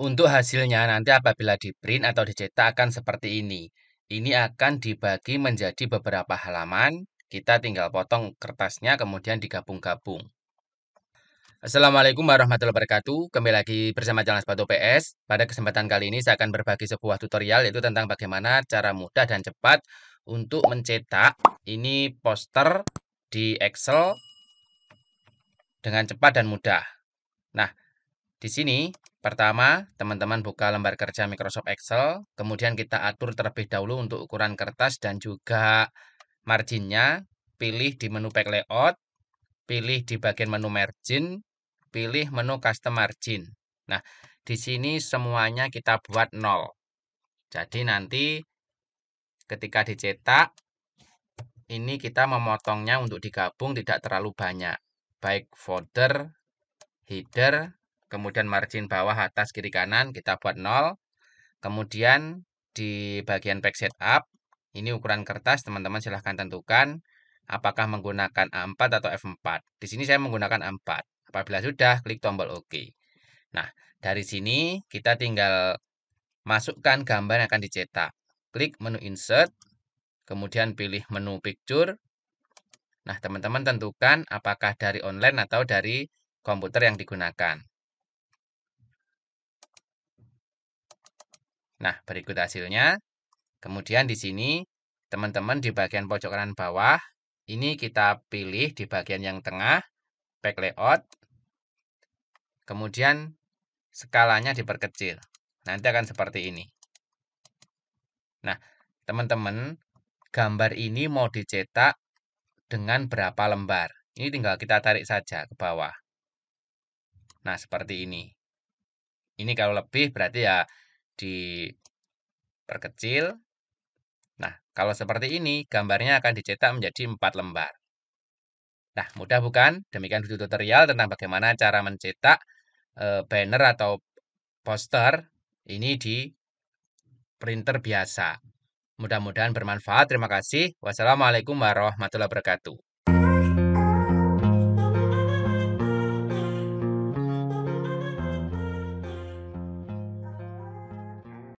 Untuk hasilnya nanti apabila di print atau dicetak akan seperti ini. Ini akan dibagi menjadi beberapa halaman. Kita tinggal potong kertasnya kemudian digabung-gabung. Assalamualaikum warahmatullahi wabarakatuh. Kembali lagi bersama Jalan Sepatu PS. Pada kesempatan kali ini saya akan berbagi sebuah tutorial yaitu tentang bagaimana cara mudah dan cepat untuk mencetak ini poster di Excel dengan cepat dan mudah. Nah, di sini Pertama, teman-teman buka lembar kerja Microsoft Excel, kemudian kita atur terlebih dahulu untuk ukuran kertas dan juga marginnya. Pilih di menu Pack Layout, pilih di bagian menu Margin, pilih menu Custom Margin. Nah, di sini semuanya kita buat 0. Jadi nanti ketika dicetak, ini kita memotongnya untuk digabung tidak terlalu banyak. Baik folder, header, Kemudian margin bawah atas kiri kanan kita buat 0. Kemudian di bagian back setup, ini ukuran kertas teman-teman silahkan tentukan apakah menggunakan A4 atau F4. Di sini saya menggunakan A4. Apabila sudah, klik tombol OK. Nah, dari sini kita tinggal masukkan gambar yang akan dicetak. Klik menu Insert, kemudian pilih menu Picture. Nah, teman-teman tentukan apakah dari online atau dari komputer yang digunakan. Nah, berikut hasilnya. Kemudian di sini, teman-teman di bagian pojok kanan bawah, ini kita pilih di bagian yang tengah, pack layout. Kemudian skalanya diperkecil. Nanti akan seperti ini. Nah, teman-teman, gambar ini mau dicetak dengan berapa lembar. Ini tinggal kita tarik saja ke bawah. Nah, seperti ini. Ini kalau lebih berarti ya diperkecil. Nah, kalau seperti ini, gambarnya akan dicetak menjadi 4 lembar. Nah, mudah bukan? Demikian video tutorial tentang bagaimana cara mencetak eh, banner atau poster ini di printer biasa. Mudah-mudahan bermanfaat. Terima kasih. Wassalamualaikum warahmatullahi wabarakatuh.